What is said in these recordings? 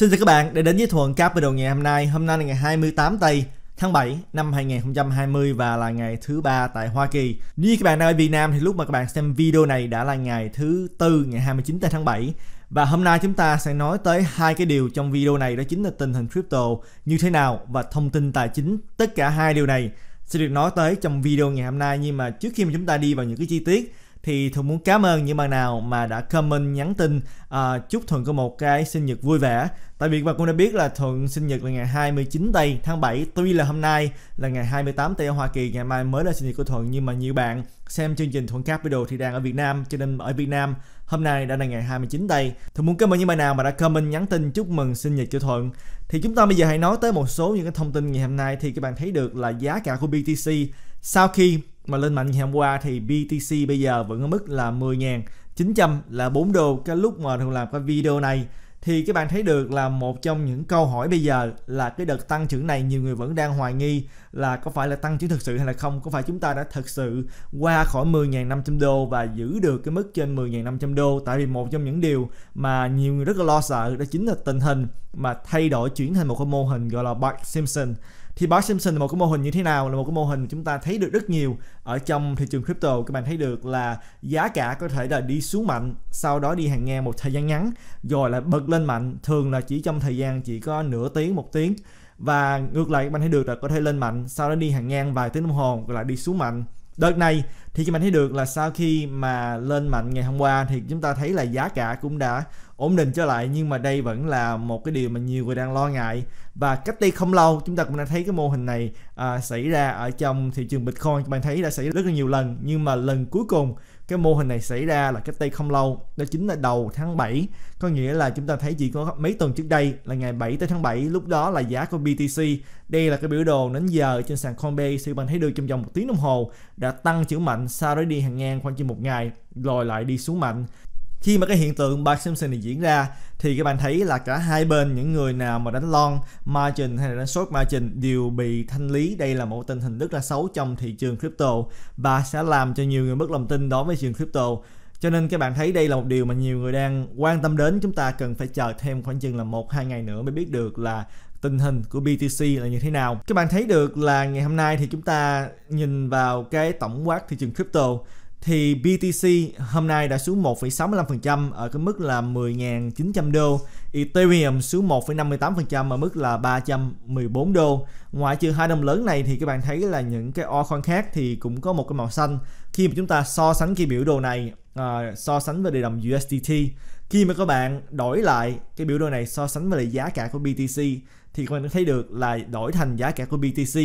Xin chào các bạn đã đến với Thuận Capital ngày hôm nay. Hôm nay là ngày 28 tây tháng 7 năm 2020 và là ngày thứ ba tại Hoa Kỳ. Như các bạn đang ở Việt Nam thì lúc mà các bạn xem video này đã là ngày thứ tư ngày 29 tây tháng 7 và hôm nay chúng ta sẽ nói tới hai cái điều trong video này đó chính là tình hình crypto như thế nào và thông tin tài chính. Tất cả hai điều này sẽ được nói tới trong video ngày hôm nay nhưng mà trước khi mà chúng ta đi vào những cái chi tiết thì Thuận muốn cảm ơn những bạn nào mà đã comment nhắn tin à, chúc Thuận có một cái sinh nhật vui vẻ. Tại vì các bạn cũng đã biết là Thuận sinh nhật là ngày 29 tây tháng 7 tuy là hôm nay là ngày 28 tây ở Hoa Kỳ ngày mai mới là sinh nhật của Thuận nhưng mà nhiều bạn xem chương trình Thuận video thì đang ở Việt Nam cho nên ở Việt Nam hôm nay đã là ngày 29 tây. Thuận muốn cảm ơn những bạn nào mà đã comment nhắn tin chúc mừng sinh nhật cho Thuận. Thì chúng ta bây giờ hãy nói tới một số những cái thông tin ngày hôm nay thì các bạn thấy được là giá cả của BTC sau khi mà lên mạnh ngày hôm qua thì BTC bây giờ vẫn ở mức là 10.900 là 4 đô cái lúc mà thường làm cái video này thì các bạn thấy được là một trong những câu hỏi bây giờ là cái đợt tăng trưởng này nhiều người vẫn đang hoài nghi là có phải là tăng trưởng thực sự hay là không có phải chúng ta đã thực sự qua khỏi 10.500 đô và giữ được cái mức trên 10.500 đô tại vì một trong những điều mà nhiều người rất là lo sợ đó chính là tình hình mà thay đổi chuyển thành một cái mô hình gọi là Bart Simpson thì box Simpson là một cái mô hình như thế nào là một cái mô hình chúng ta thấy được rất nhiều ở trong thị trường crypto các bạn thấy được là giá cả có thể là đi xuống mạnh sau đó đi hàng ngang một thời gian ngắn rồi lại bật lên mạnh thường là chỉ trong thời gian chỉ có nửa tiếng một tiếng và ngược lại các bạn thấy được là có thể lên mạnh sau đó đi hàng ngang vài tiếng đồng hồ rồi lại đi xuống mạnh đợt này thì các bạn thấy được là sau khi mà lên mạnh ngày hôm qua thì chúng ta thấy là giá cả cũng đã ổn định trở lại nhưng mà đây vẫn là một cái điều mà nhiều người đang lo ngại và cách đây không lâu chúng ta cũng đã thấy cái mô hình này à, xảy ra ở trong thị trường Bitcoin các bạn thấy đã xảy ra rất là nhiều lần nhưng mà lần cuối cùng cái mô hình này xảy ra là cách đây không lâu đó chính là đầu tháng 7 có nghĩa là chúng ta thấy chỉ có mấy tuần trước đây là ngày 7 tới tháng 7 lúc đó là giá của BTC đây là cái biểu đồ đến giờ trên sàn Coinbase thì bạn thấy được trong vòng một tiếng đồng hồ đã tăng trưởng mạnh sau đó đi hàng ngang khoảng chỉ một ngày rồi lại đi xuống mạnh khi mà cái hiện tượng Bart Simpson này diễn ra thì các bạn thấy là cả hai bên những người nào mà đánh long margin hay là đánh short margin đều bị thanh lý đây là một tình hình rất là xấu trong thị trường crypto và sẽ làm cho nhiều người mất lòng tin đối với thị trường crypto cho nên các bạn thấy đây là một điều mà nhiều người đang quan tâm đến chúng ta cần phải chờ thêm khoảng chừng là một hai ngày nữa mới biết được là tình hình của BTC là như thế nào các bạn thấy được là ngày hôm nay thì chúng ta nhìn vào cái tổng quát thị trường crypto thì BTC hôm nay đã xuống 1,65% ở cái mức là 10.900 đô, Ethereum xuống 1,58% ở mức là 314 đô. Ngoại trừ hai đồng lớn này thì các bạn thấy là những cái altcoin khác thì cũng có một cái màu xanh. Khi mà chúng ta so sánh cái biểu đồ này uh, so sánh với địa đồng USDT, khi mà các bạn đổi lại cái biểu đồ này so sánh với lại giá cả của BTC thì các bạn thấy được là đổi thành giá cả của BTC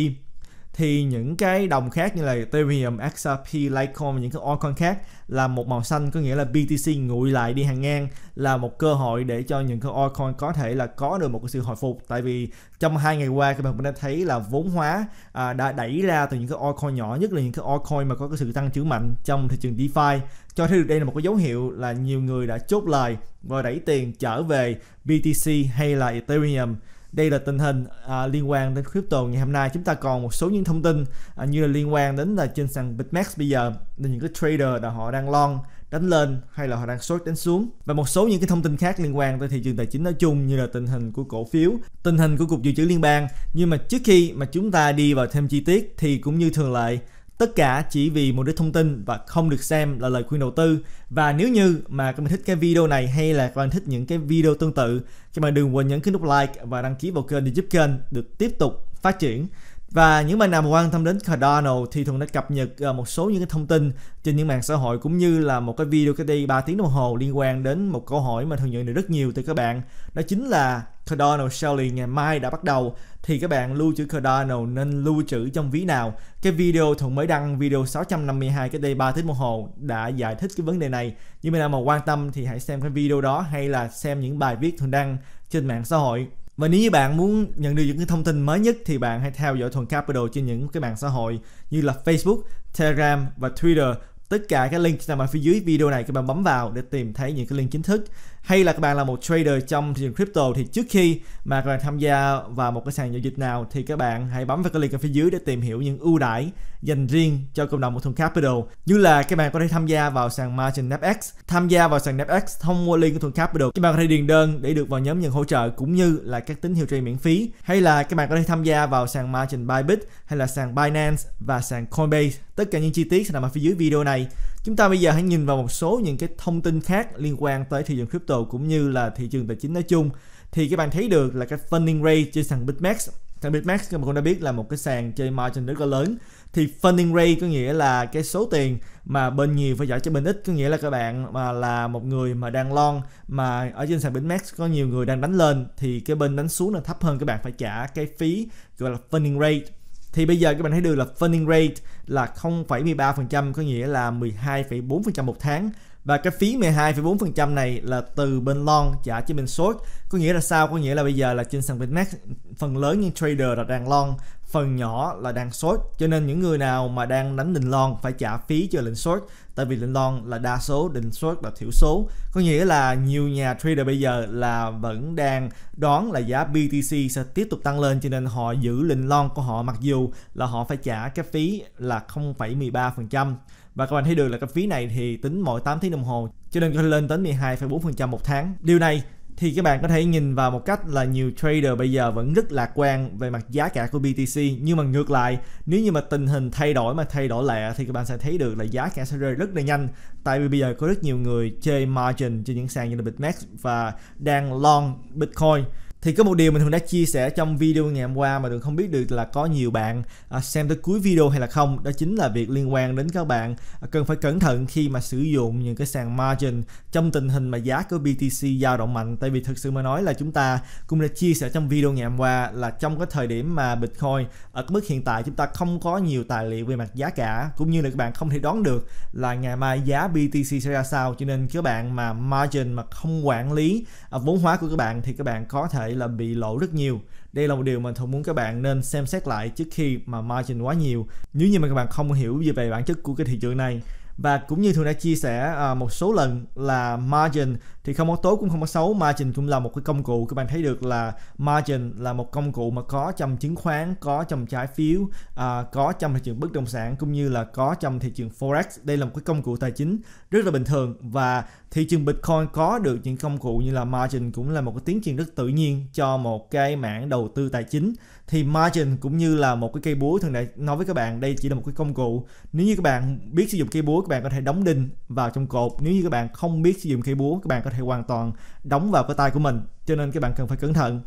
thì những cái đồng khác như là Ethereum, XRP, Litecoin và những cái altcoin khác là một màu xanh có nghĩa là BTC nguội lại đi hàng ngang là một cơ hội để cho những cái altcoin có thể là có được một cái sự hồi phục tại vì trong hai ngày qua các bạn cũng đã thấy là vốn hóa à, đã đẩy ra từ những cái altcoin nhỏ nhất là những cái altcoin mà có cái sự tăng trưởng mạnh trong thị trường DeFi cho thấy được đây là một cái dấu hiệu là nhiều người đã chốt lời và đẩy tiền trở về BTC hay là Ethereum đây là tình hình à, liên quan đến crypto ngày hôm nay chúng ta còn một số những thông tin à, như là liên quan đến là trên sàn Bitmex bây giờ là những cái trader là họ đang long đánh lên hay là họ đang short đánh xuống và một số những cái thông tin khác liên quan tới thị trường tài chính nói chung như là tình hình của cổ phiếu tình hình của cục dự trữ liên bang nhưng mà trước khi mà chúng ta đi vào thêm chi tiết thì cũng như thường lệ Tất cả chỉ vì mục đích thông tin và không được xem là lời khuyên đầu tư. Và nếu như mà các bạn thích cái video này hay là các bạn thích những cái video tương tự, các bạn đừng quên nhấn cái nút like và đăng ký vào kênh để giúp kênh được tiếp tục phát triển. Và những bạn nào mà quan tâm đến Cardano thì thường đã cập nhật ờ, một số những cái thông tin trên những mạng xã hội cũng như là một cái video cách đây 3 tiếng đồng hồ liên quan đến một câu hỏi mà thường nhận được rất nhiều từ các bạn. Đó chính là Cardano Shelly ngày mai đã bắt đầu thì các bạn lưu trữ Cardano nên lưu trữ trong ví nào. Cái video Thuận mới đăng video 652 cái đây 3 tiếng đồng hồ đã giải thích cái vấn đề này. Như mình nào mà quan tâm thì hãy xem cái video đó hay là xem những bài viết Thuận đăng trên mạng xã hội. Và nếu như bạn muốn nhận được những thông tin mới nhất thì bạn hãy theo dõi Thuần Capital trên những cái mạng xã hội như là Facebook, Telegram và Twitter tất cả các link nằm ở phía dưới video này các bạn bấm vào để tìm thấy những cái link chính thức hay là các bạn là một trader trong thị trường crypto thì trước khi mà các bạn tham gia vào một cái sàn giao dịch nào thì các bạn hãy bấm vào cái link ở phía dưới để tìm hiểu những ưu đãi dành riêng cho cộng đồng một thùng capital như là các bạn có thể tham gia vào sàn margin fx tham gia vào sàn fx thông qua link của thùng capital các bạn có thể điền đơn để được vào nhóm nhận hỗ trợ cũng như là các tín hiệu trade miễn phí hay là các bạn có thể tham gia vào sàn margin bybit hay là sàn binance và sàn coinbase tất cả những chi tiết sẽ nằm ở phía dưới video này đây chúng ta bây giờ hãy nhìn vào một số những cái thông tin khác liên quan tới thị trường crypto cũng như là thị trường tài chính nói chung thì các bạn thấy được là cái funding rate trên sàn Bitmax sàn Bitmax các bạn cũng đã biết là một cái sàn chơi margin rất là lớn thì funding rate có nghĩa là cái số tiền mà bên nhiều phải trả cho bên ít có nghĩa là các bạn mà là một người mà đang lon mà ở trên sàn Bitmax có nhiều người đang đánh lên thì cái bên đánh xuống là thấp hơn các bạn phải trả cái phí gọi là funding rate thì bây giờ các bạn thấy được là funding rate là 0,13% có nghĩa là 12,4% một tháng và cái phí 12,4% này là từ bên long trả cho bên short có nghĩa là sao có nghĩa là bây giờ là trên sàn Bitmax phần lớn những trader là đang long phần nhỏ là đang short cho nên những người nào mà đang đánh định long phải trả phí cho lệnh short tại vì lệnh long là đa số định short là thiểu số có nghĩa là nhiều nhà trader bây giờ là vẫn đang đoán là giá BTC sẽ tiếp tục tăng lên cho nên họ giữ lệnh long của họ mặc dù là họ phải trả cái phí là 0,13% và các bạn thấy được là cái phí này thì tính mỗi 8 tiếng đồng hồ cho nên có thể lên đến 12,4% một tháng. Điều này thì các bạn có thể nhìn vào một cách là nhiều trader bây giờ vẫn rất lạc quan về mặt giá cả của BTC nhưng mà ngược lại nếu như mà tình hình thay đổi mà thay đổi lẹ thì các bạn sẽ thấy được là giá cả sẽ rơi rất là nhanh tại vì bây giờ có rất nhiều người chơi margin trên những sàn như là Bitmax và đang long Bitcoin thì có một điều mình thường đã chia sẻ trong video ngày hôm qua mà đừng không biết được là có nhiều bạn à, xem tới cuối video hay là không đó chính là việc liên quan đến các bạn à, cần phải cẩn thận khi mà sử dụng những cái sàn margin trong tình hình mà giá của BTC dao động mạnh tại vì thực sự mà nói là chúng ta cũng đã chia sẻ trong video ngày hôm qua là trong cái thời điểm mà Bitcoin ở cái mức hiện tại chúng ta không có nhiều tài liệu về mặt giá cả cũng như là các bạn không thể đoán được là ngày mai giá BTC sẽ ra sao cho nên các bạn mà margin mà không quản lý à, vốn hóa của các bạn thì các bạn có thể thể là bị lộ rất nhiều đây là một điều mình không muốn các bạn nên xem xét lại trước khi mà margin quá nhiều nếu như mà các bạn không hiểu gì về bản chất của cái thị trường này và cũng như thường đã chia sẻ à, một số lần là margin thì không có tốt cũng không có xấu margin cũng là một cái công cụ các bạn thấy được là margin là một công cụ mà có trong chứng khoán có trong trái phiếu à, có trong thị trường bất động sản cũng như là có trong thị trường forex đây là một cái công cụ tài chính rất là bình thường và thị trường bitcoin có được những công cụ như là margin cũng là một cái tiến triển rất tự nhiên cho một cái mảng đầu tư tài chính thì margin cũng như là một cái cây búa thường đại nói với các bạn đây chỉ là một cái công cụ nếu như các bạn biết sử dụng cây búa các bạn có thể đóng đinh vào trong cột nếu như các bạn không biết sử dụng cây búa các bạn có thể hoàn toàn đóng vào cái tay của mình cho nên các bạn cần phải cẩn thận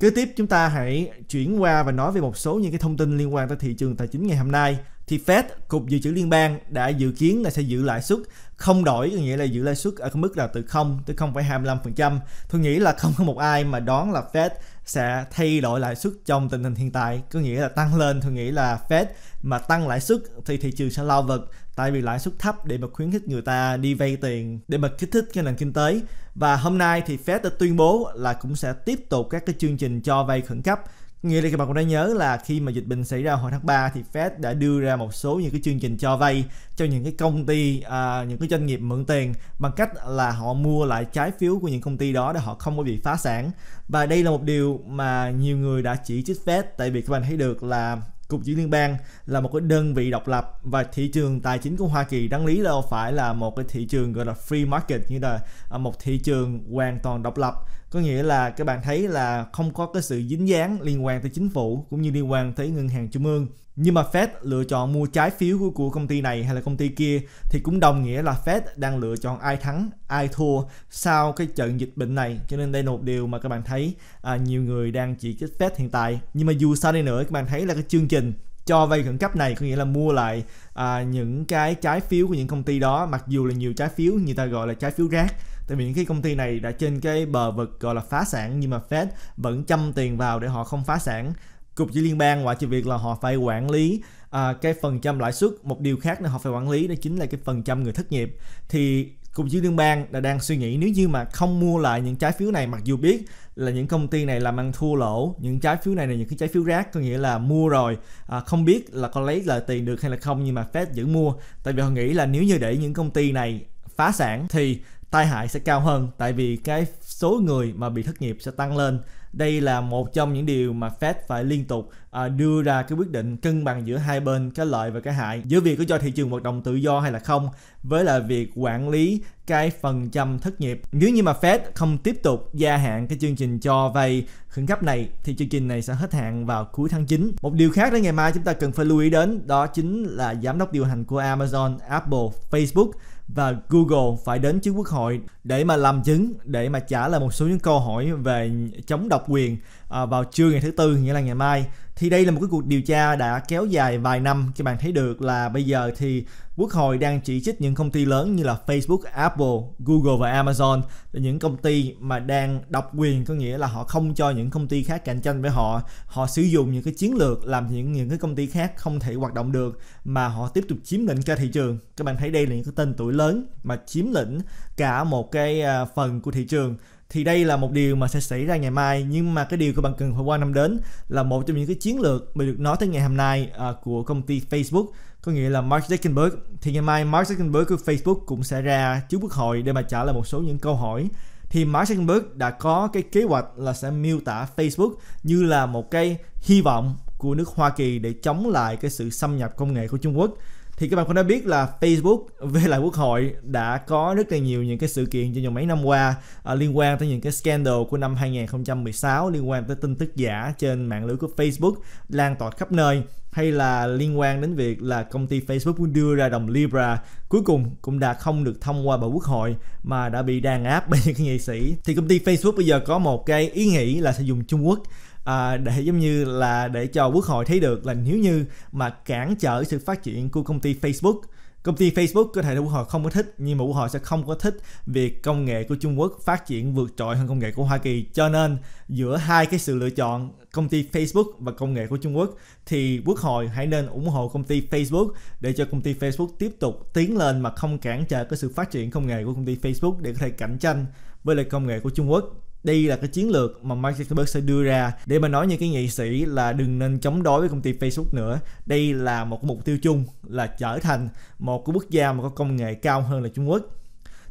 Kế tiếp chúng ta hãy chuyển qua và nói về một số những cái thông tin liên quan tới thị trường tài chính ngày hôm nay. Thì Fed, Cục Dự trữ Liên bang đã dự kiến là sẽ giữ lãi suất không đổi, có nghĩa là giữ lãi suất ở cái mức là từ 0 tới 0,25%. Tôi nghĩ là không có một ai mà đoán là Fed sẽ thay đổi lãi suất trong tình hình hiện tại có nghĩa là tăng lên tôi nghĩ là Fed mà tăng lãi suất thì thị trường sẽ lao vật tại vì lãi suất thấp để mà khuyến khích người ta đi vay tiền để mà kích thích cái nền kinh tế và hôm nay thì Fed đã tuyên bố là cũng sẽ tiếp tục các cái chương trình cho vay khẩn cấp Nghĩa là các bạn cũng đã nhớ là khi mà dịch bệnh xảy ra hồi tháng 3 thì Fed đã đưa ra một số những cái chương trình cho vay cho những cái công ty, à, những cái doanh nghiệp mượn tiền bằng cách là họ mua lại trái phiếu của những công ty đó để họ không có bị phá sản. Và đây là một điều mà nhiều người đã chỉ trích Fed tại vì các bạn thấy được là Cục dự liên bang là một cái đơn vị độc lập và thị trường tài chính của Hoa Kỳ đáng lý đâu phải là một cái thị trường gọi là free market như là à, một thị trường hoàn toàn độc lập có nghĩa là các bạn thấy là không có cái sự dính dáng liên quan tới chính phủ cũng như liên quan tới ngân hàng trung ương nhưng mà Fed lựa chọn mua trái phiếu của, của công ty này hay là công ty kia thì cũng đồng nghĩa là Fed đang lựa chọn ai thắng ai thua sau cái trận dịch bệnh này cho nên đây là một điều mà các bạn thấy à, nhiều người đang chỉ trích Fed hiện tại nhưng mà dù sao đi nữa các bạn thấy là cái chương trình cho vay khẩn cấp này có nghĩa là mua lại à, những cái trái phiếu của những công ty đó mặc dù là nhiều trái phiếu như ta gọi là trái phiếu rác tại vì những cái công ty này đã trên cái bờ vực gọi là phá sản nhưng mà Fed vẫn chăm tiền vào để họ không phá sản cục chỉ liên bang ngoại trừ việc là họ phải quản lý à, cái phần trăm lãi suất một điều khác nữa họ phải quản lý đó chính là cái phần trăm người thất nghiệp thì cục dự liên bang đã đang suy nghĩ nếu như mà không mua lại những trái phiếu này mặc dù biết là những công ty này làm ăn thua lỗ những trái phiếu này là những cái trái phiếu rác có nghĩa là mua rồi à, không biết là có lấy lời tiền được hay là không nhưng mà Fed giữ mua tại vì họ nghĩ là nếu như để những công ty này phá sản thì tai hại sẽ cao hơn tại vì cái số người mà bị thất nghiệp sẽ tăng lên đây là một trong những điều mà Fed phải liên tục à, đưa ra cái quyết định cân bằng giữa hai bên cái lợi và cái hại giữa việc có cho thị trường hoạt động tự do hay là không với là việc quản lý cái phần trăm thất nghiệp nếu như mà Fed không tiếp tục gia hạn cái chương trình cho vay khẩn cấp này thì chương trình này sẽ hết hạn vào cuối tháng 9 một điều khác đến ngày mai chúng ta cần phải lưu ý đến đó chính là giám đốc điều hành của Amazon, Apple, Facebook và Google phải đến trước quốc hội để mà làm chứng để mà trả lời một số những câu hỏi về chống độc quyền À, vào trưa ngày thứ tư nghĩa là ngày mai thì đây là một cái cuộc điều tra đã kéo dài vài năm các bạn thấy được là bây giờ thì quốc hội đang chỉ trích những công ty lớn như là Facebook, Apple, Google và Amazon là những công ty mà đang độc quyền có nghĩa là họ không cho những công ty khác cạnh tranh với họ họ sử dụng những cái chiến lược làm những những cái công ty khác không thể hoạt động được mà họ tiếp tục chiếm lĩnh cả thị trường các bạn thấy đây là những cái tên tuổi lớn mà chiếm lĩnh cả một cái à, phần của thị trường thì đây là một điều mà sẽ xảy ra ngày mai nhưng mà cái điều các bạn cần phải quan tâm đến là một trong những cái chiến lược mà được nói tới ngày hôm nay à, của công ty Facebook có nghĩa là Mark Zuckerberg thì ngày mai Mark Zuckerberg của Facebook cũng sẽ ra trước quốc hội để mà trả lời một số những câu hỏi thì Mark Zuckerberg đã có cái kế hoạch là sẽ miêu tả Facebook như là một cái hy vọng của nước Hoa Kỳ để chống lại cái sự xâm nhập công nghệ của Trung Quốc thì các bạn cũng đã biết là Facebook về lại quốc hội đã có rất là nhiều những cái sự kiện trong vòng mấy năm qua à, liên quan tới những cái scandal của năm 2016 liên quan tới tin tức giả trên mạng lưới của Facebook lan tỏa khắp nơi hay là liên quan đến việc là công ty Facebook muốn đưa ra đồng Libra cuối cùng cũng đã không được thông qua bầu quốc hội mà đã bị đàn áp bởi những cái nghị sĩ thì công ty Facebook bây giờ có một cái ý nghĩ là sẽ dùng Trung Quốc à, để giống như là để cho quốc hội thấy được là nếu như mà cản trở sự phát triển của công ty Facebook công ty Facebook có thể là quốc hội không có thích nhưng mà quốc hội sẽ không có thích việc công nghệ của Trung Quốc phát triển vượt trội hơn công nghệ của Hoa Kỳ cho nên giữa hai cái sự lựa chọn công ty Facebook và công nghệ của Trung Quốc thì quốc hội hãy nên ủng hộ công ty Facebook để cho công ty Facebook tiếp tục tiến lên mà không cản trở cái sự phát triển công nghệ của công ty Facebook để có thể cạnh tranh với lại công nghệ của Trung Quốc đây là cái chiến lược mà Mark Zuckerberg sẽ đưa ra để mà nói những cái nghệ sĩ là đừng nên chống đối với công ty Facebook nữa đây là một mục tiêu chung là trở thành một cái quốc gia mà có công nghệ cao hơn là Trung Quốc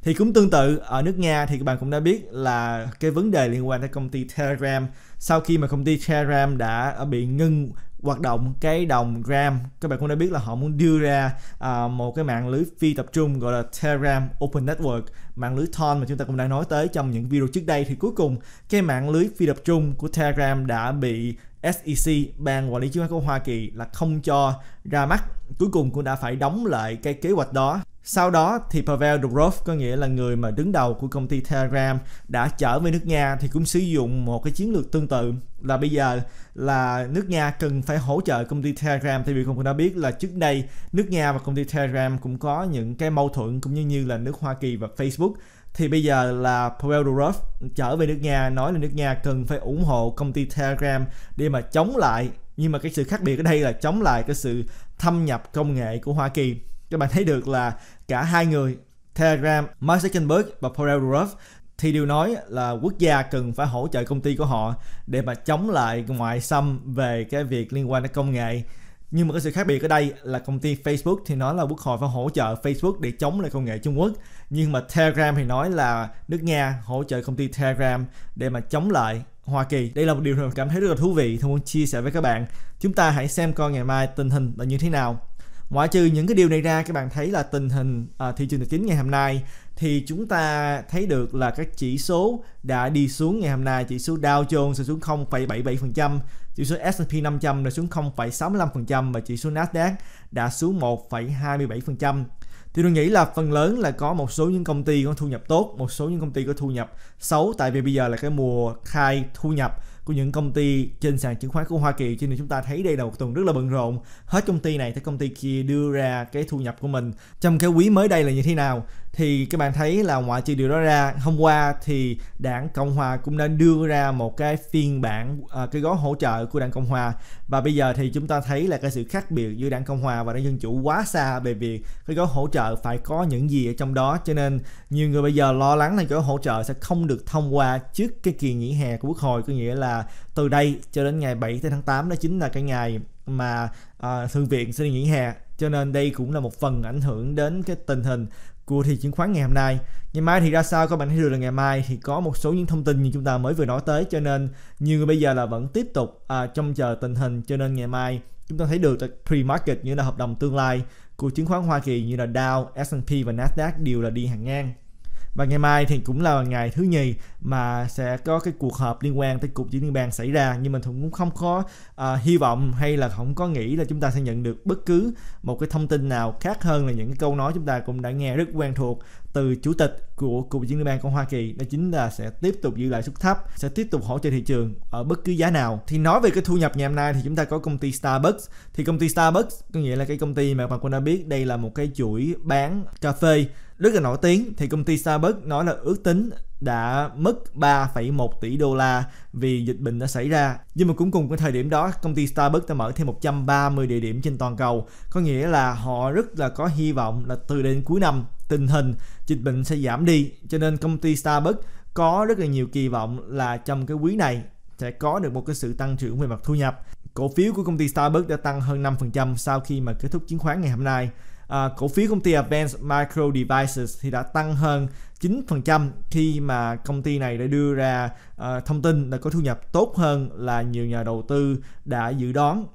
thì cũng tương tự ở nước Nga thì các bạn cũng đã biết là cái vấn đề liên quan tới công ty Telegram sau khi mà công ty Telegram đã bị ngưng hoạt động cái đồng gram các bạn cũng đã biết là họ muốn đưa ra uh, một cái mạng lưới phi tập trung gọi là Telegram Open Network mạng lưới Thon mà chúng ta cũng đã nói tới trong những video trước đây thì cuối cùng cái mạng lưới phi tập trung của Telegram đã bị SEC ban quản lý chứng khoán của Hoa Kỳ là không cho ra mắt cuối cùng cũng đã phải đóng lại cái kế hoạch đó sau đó thì Pavel Durov có nghĩa là người mà đứng đầu của công ty Telegram đã trở về nước Nga thì cũng sử dụng một cái chiến lược tương tự là bây giờ là nước Nga cần phải hỗ trợ công ty Telegram tại vì không đã biết là trước đây nước Nga và công ty Telegram cũng có những cái mâu thuẫn cũng như như là nước Hoa Kỳ và Facebook thì bây giờ là Pavel Durov trở về nước Nga nói là nước Nga cần phải ủng hộ công ty Telegram để mà chống lại nhưng mà cái sự khác biệt ở đây là chống lại cái sự thâm nhập công nghệ của Hoa Kỳ các bạn thấy được là cả hai người Telegram, Mark Zuckerberg và Paul Ruff thì đều nói là quốc gia cần phải hỗ trợ công ty của họ để mà chống lại ngoại xâm về cái việc liên quan đến công nghệ nhưng mà cái sự khác biệt ở đây là công ty Facebook thì nói là quốc hội phải hỗ trợ Facebook để chống lại công nghệ Trung Quốc nhưng mà Telegram thì nói là nước Nga hỗ trợ công ty Telegram để mà chống lại Hoa Kỳ. Đây là một điều mà cảm thấy rất là thú vị, tôi muốn chia sẻ với các bạn. Chúng ta hãy xem coi ngày mai tình hình là như thế nào ngoại trừ những cái điều này ra các bạn thấy là tình hình à, thị trường tài chính ngày hôm nay thì chúng ta thấy được là các chỉ số đã đi xuống ngày hôm nay chỉ số Dow Jones xuống 0,77% chỉ số S&P 500 là xuống 0,65% và chỉ số Nasdaq đã xuống 1,27% thì tôi nghĩ là phần lớn là có một số những công ty có thu nhập tốt một số những công ty có thu nhập xấu tại vì bây giờ là cái mùa khai thu nhập của những công ty trên sàn chứng khoán của Hoa Kỳ cho nên chúng ta thấy đây là một tuần rất là bận rộn hết công ty này tới công ty kia đưa ra cái thu nhập của mình trong cái quý mới đây là như thế nào thì các bạn thấy là ngoại trừ điều đó ra hôm qua thì đảng cộng hòa cũng đã đưa ra một cái phiên bản à, cái gói hỗ trợ của đảng cộng hòa và bây giờ thì chúng ta thấy là cái sự khác biệt giữa đảng cộng hòa và đảng dân chủ quá xa về việc cái gói hỗ trợ phải có những gì ở trong đó cho nên nhiều người bây giờ lo lắng là cái gói hỗ trợ sẽ không được thông qua trước cái kỳ nghỉ hè của quốc hội có nghĩa là từ đây cho đến ngày 7 tháng 8 đó chính là cái ngày mà à, thượng viện sẽ nghỉ hè cho nên đây cũng là một phần ảnh hưởng đến cái tình hình của thị chứng khoán ngày hôm nay. Ngày mai thì ra sao các bạn thấy được là ngày mai thì có một số những thông tin như chúng ta mới vừa nói tới cho nên nhiều người bây giờ là vẫn tiếp tục à, trông chờ tình hình cho nên ngày mai chúng ta thấy được là pre-market như là hợp đồng tương lai của chứng khoán Hoa Kỳ như là Dow, S&P và Nasdaq đều là đi hàng ngang và ngày mai thì cũng là ngày thứ nhì mà sẽ có cái cuộc họp liên quan tới cục chỉ liên bang xảy ra nhưng mình cũng không có uh, hy vọng hay là không có nghĩ là chúng ta sẽ nhận được bất cứ một cái thông tin nào khác hơn là những cái câu nói chúng ta cũng đã nghe rất quen thuộc từ chủ tịch của cục dự liên bang của Hoa Kỳ đó chính là sẽ tiếp tục giữ lại suất thấp, sẽ tiếp tục hỗ trợ thị trường ở bất cứ giá nào. Thì nói về cái thu nhập ngày hôm nay thì chúng ta có công ty Starbucks. Thì công ty Starbucks có nghĩa là cái công ty mà bạn cũng đã biết đây là một cái chuỗi bán cà phê rất là nổi tiếng thì công ty Starbucks nói là ước tính đã mất 3,1 tỷ đô la vì dịch bệnh đã xảy ra. Nhưng mà cũng cùng cái thời điểm đó, công ty Starbucks đã mở thêm 130 địa điểm trên toàn cầu. Có nghĩa là họ rất là có hy vọng là từ đến cuối năm tình hình dịch bệnh sẽ giảm đi. Cho nên công ty Starbucks có rất là nhiều kỳ vọng là trong cái quý này sẽ có được một cái sự tăng trưởng về mặt thu nhập. Cổ phiếu của công ty Starbucks đã tăng hơn 5% sau khi mà kết thúc chứng khoán ngày hôm nay à, cổ phiếu công ty Advanced Micro Devices thì đã tăng hơn 9% khi mà công ty này đã đưa ra à, thông tin là có thu nhập tốt hơn là nhiều nhà đầu tư đã dự đoán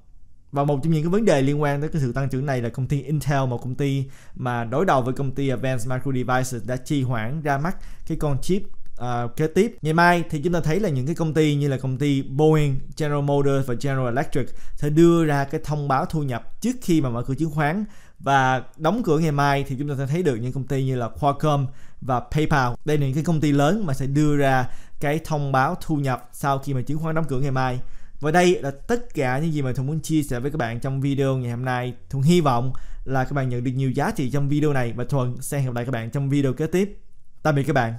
và một trong những cái vấn đề liên quan tới cái sự tăng trưởng này là công ty Intel một công ty mà đối đầu với công ty Advanced Micro Devices đã trì hoãn ra mắt cái con chip uh, kế tiếp ngày mai thì chúng ta thấy là những cái công ty như là công ty Boeing, General Motors và General Electric sẽ đưa ra cái thông báo thu nhập trước khi mà mở cửa chứng khoán và đóng cửa ngày mai thì chúng ta sẽ thấy được những công ty như là Qualcomm và PayPal đây là những cái công ty lớn mà sẽ đưa ra cái thông báo thu nhập sau khi mà chứng khoán đóng cửa ngày mai và đây là tất cả những gì mà Thuận muốn chia sẻ với các bạn trong video ngày hôm nay. Thuận hy vọng là các bạn nhận được nhiều giá trị trong video này và Thuận sẽ hẹn gặp lại các bạn trong video kế tiếp. Tạm biệt các bạn.